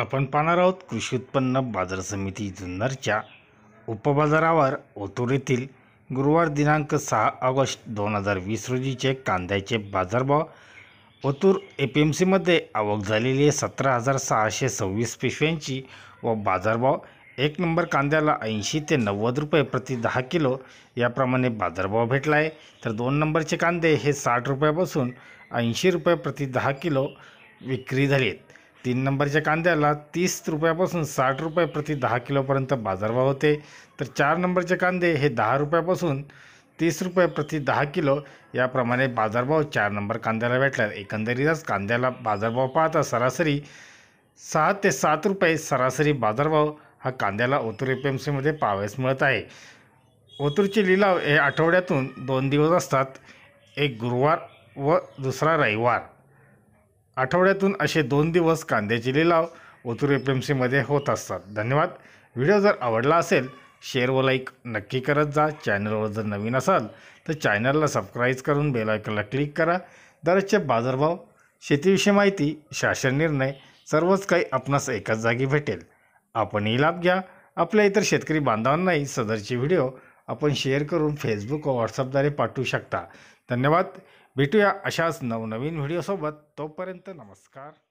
आपण पाहणार आहोत कृषी उत्पन्न बाजार समिती जुन्नरच्या उपबाजारावर ओतूर येथील गुरुवार दिनांक सहा ऑगस्ट दोन हजार वीस रोजीचे कांद्याचे बाजारभाव ओतूर ए पी एम सीमध्ये आवक झालेली सतरा हजार सहाशे सव्वीस पिशव्यांची व बाजारभाव एक नंबर कांद्याला ऐंशी ते नव्वद रुपये प्रति दहा किलो याप्रमाणे बाजारभाव भेटला आहे तर दोन नंबरचे कांदे हे साठ रुपयापासून ऐंशी रुपये प्रति दहा किलो विक्री झाली आहेत तीन नंबरच्या कांद्याला तीस रुपयापासून साठ रुपये प्रति दहा किलोपर्यंत बाजारभाव होते तर चार नंबरचे कांदे हे दहा रुपयापासून तीस रुपये प्रति दहा किलो याप्रमाणे बाजारभाव चार नंबर कांद्याला भेटला एकंदरीतच कांद्याला बाजारभाव पाहता सरासरी सहा ते सात रुपये सरासरी बाजारभाव हा कांद्याला ओतूर पी एम सीमध्ये पाहावयास मिळत आहे ओतूरचे लिलाव हे आठवड्यातून दोन दिवस असतात एक गुरुवार व दुसरा रविवार आठवड्यातून असे दोन दिवस कांद्याचे लिलाव ओतूर एफ एम सीमध्ये होत असतात धन्यवाद व्हिडिओ जर आवडला असेल शेअर व लाईक नक्की करत जा चॅनलवर जर नवीन असाल तर चॅनलला सबस्क्राईब करून बेलायकनला क्लिक करा दररोजचे बाजारभाव शेतीविषयी माहिती शासन निर्णय सर्वच काही आपणास एकाच जागी भेटेल आपणही लाभ घ्या आपल्या इतर शेतकरी बांधवांनाही सदरची व्हिडिओ आपण शेअर करून फेसबुक व व्हॉट्सअपद्वारे पाठवू शकता धन्यवाद भेटूया अशाच नवनवीन व्हिडिओसोबत तोपर्यंत नमस्कार